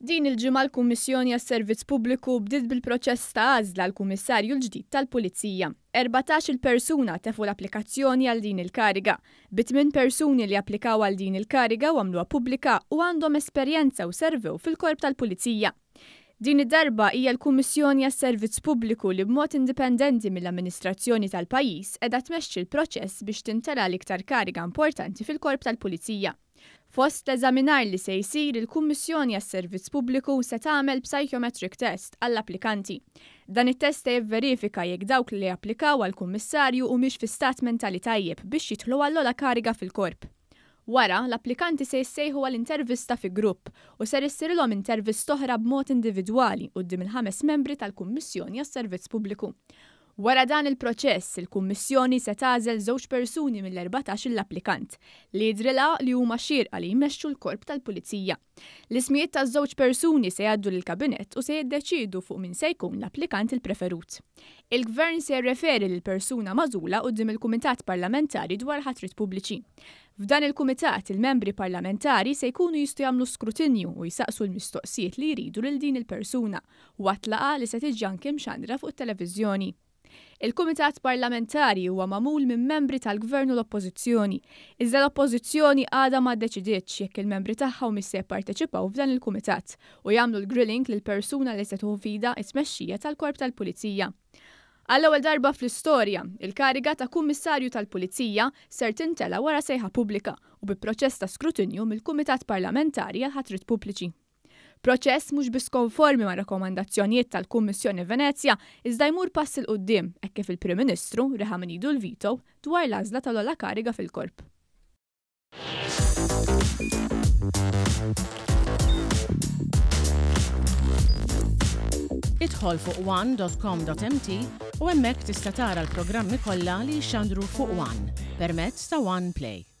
Din il-ġimgħa l-Kummissjoni għas-Servizz Pubbliku bdiet bil-proċess ta' għażla l-Kummissarju l-ġdid tal-Pulizija. 14 il-persuna tefu l-applikazzjoni għal din il-kariga. Bitmin persuni li applikaw għal din il-kariga għamluha pubblika u għandhom esperjenza u servew fil-korp tal-Pulizija. Din id-darba hija l-Kummissjoni għas-Servizz Pubbliku li b'mod indipendenti mill-amministrazzjoni tal-pajjiż qiegħda tmexxi l-proċess biex tintela l-iktar kariga importanti fil-korp tal-Pulizija. Fost l-eżaminar li se jsir il-Kummissjoni għas servizz Pubbliku se tagħmel psychometric test għall-applikanti. Dan it-test se jivverifika jekk dawk li applikaw għall-Kummissarju u mhix fi stat mentali tajjeb biex jitlu għall kariga fil-korp. Wara, l-applikanti se jissejħu għall-intervista fi grupp u ser issirilhom intervist oħra b'mod individwali u il ħames membri tal-Kummissjoni għas servizz Pubbliku. Wara dan il-proċess, il-Kummissjoni se tażel żewġ persuni mill-14 l-applikant li jidrila li huma xirqa li jmexxu l-korp tal-Pulizija. L-ismijiet ta' żewġ persuni se jgħaddu lill-Kabinett u se jiddeċidu fuq min se jkun l-applikant il-preferut. Il-Gvern se jirreferi lil persuna mażula qudiem il-Kumitat Parlamentari dwar ħatrit pubbliċi. F'dan il-kumitat il-membri parlamentari se jkunu jistu jagħmlu skrutinju u jisaqsu l-mistoqsijiet li jridu lil din il-persuna u għatlaqa li se tiġi anke mxandra fuq it-televiżjoni. Il-Kumitat Parlamentari huwa mamul minn membri tal-Gvern u l-Oppożizzjoni, iżda l-Oppożizzjoni għadha ma ddeċidietx jekk il-membri tagħha u missej parteċipaw f'dan il-Kumitat u jagħmlu l-grilling lil persuna li se fida it-tmexxija tal-Korp tal-Pulizija. Għall-ewwel darba fl-istorja, il-kariga ta' kummissarju tal-Pulizija ser tintela wara sejħa pubblika u bi proċess ta' skrutinju mill-Kumitat Parlamentari għal ħatrit pubbliċi. Proċess mhux biss konformi ma' rakkomandazzjonijiet tal-Kummissjoni Venezja iżda jmur pass il qudiem hekk kif il-Prim Ministru reħa idu l-vito dwar l-għażla tal olla kariga fil-korp. Idħol fuq one.com.mt u hemmhekk tista' tara l-programmi kollha li jxandru fuq One permezz ta' One Play.